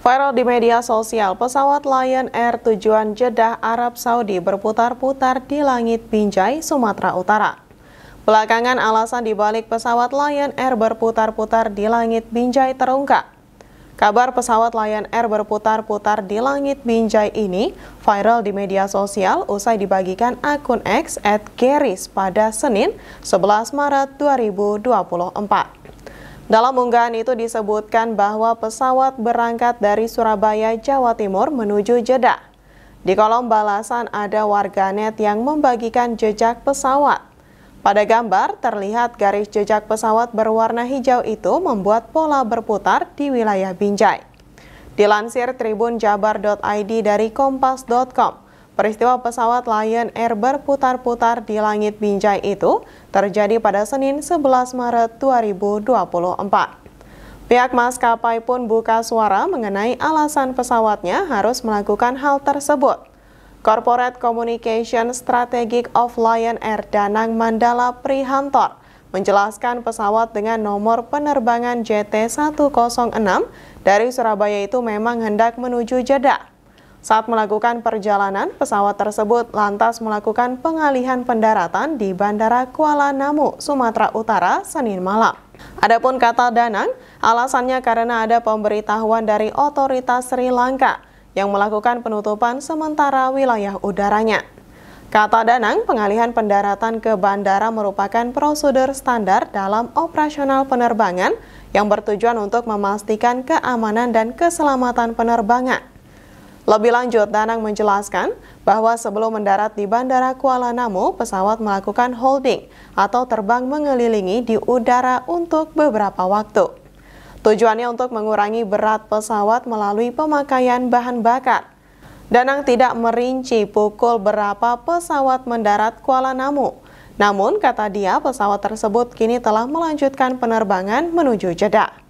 Viral di media sosial, pesawat Lion Air tujuan Jeddah Arab Saudi berputar-putar di langit Binjai, Sumatera Utara. Belakangan alasan dibalik pesawat Lion Air berputar-putar di langit Binjai terungkap. Kabar pesawat Lion Air berputar-putar di langit Binjai ini viral di media sosial usai dibagikan akun X at Geris pada Senin 11 Maret 2024. Dalam unggahan itu disebutkan bahwa pesawat berangkat dari Surabaya, Jawa Timur menuju Jeddah. Di kolom balasan ada warganet yang membagikan jejak pesawat. Pada gambar terlihat garis jejak pesawat berwarna hijau itu membuat pola berputar di wilayah Binjai. Dilansir Tribunjabar.id dari Kompas.com, Peristiwa pesawat Lion Air berputar-putar di langit Binjai itu terjadi pada Senin 11 Maret 2024. Pihak maskapai pun buka suara mengenai alasan pesawatnya harus melakukan hal tersebut. Corporate Communication Strategic of Lion Air Danang Mandala Prihantor menjelaskan pesawat dengan nomor penerbangan JT106 dari Surabaya itu memang hendak menuju Jeddah. Saat melakukan perjalanan, pesawat tersebut lantas melakukan pengalihan pendaratan di Bandara Kuala Namu, Sumatera Utara, Senin malam. Adapun kata Danang, alasannya karena ada pemberitahuan dari otoritas Sri Lanka yang melakukan penutupan sementara wilayah udaranya. Kata Danang, pengalihan pendaratan ke bandara merupakan prosedur standar dalam operasional penerbangan yang bertujuan untuk memastikan keamanan dan keselamatan penerbangan. Lebih lanjut, Danang menjelaskan bahwa sebelum mendarat di Bandara Kuala Namu, pesawat melakukan holding atau terbang mengelilingi di udara untuk beberapa waktu. Tujuannya untuk mengurangi berat pesawat melalui pemakaian bahan bakar. Danang tidak merinci pukul berapa pesawat mendarat Kuala Namu. Namun, kata dia, pesawat tersebut kini telah melanjutkan penerbangan menuju Jeddah.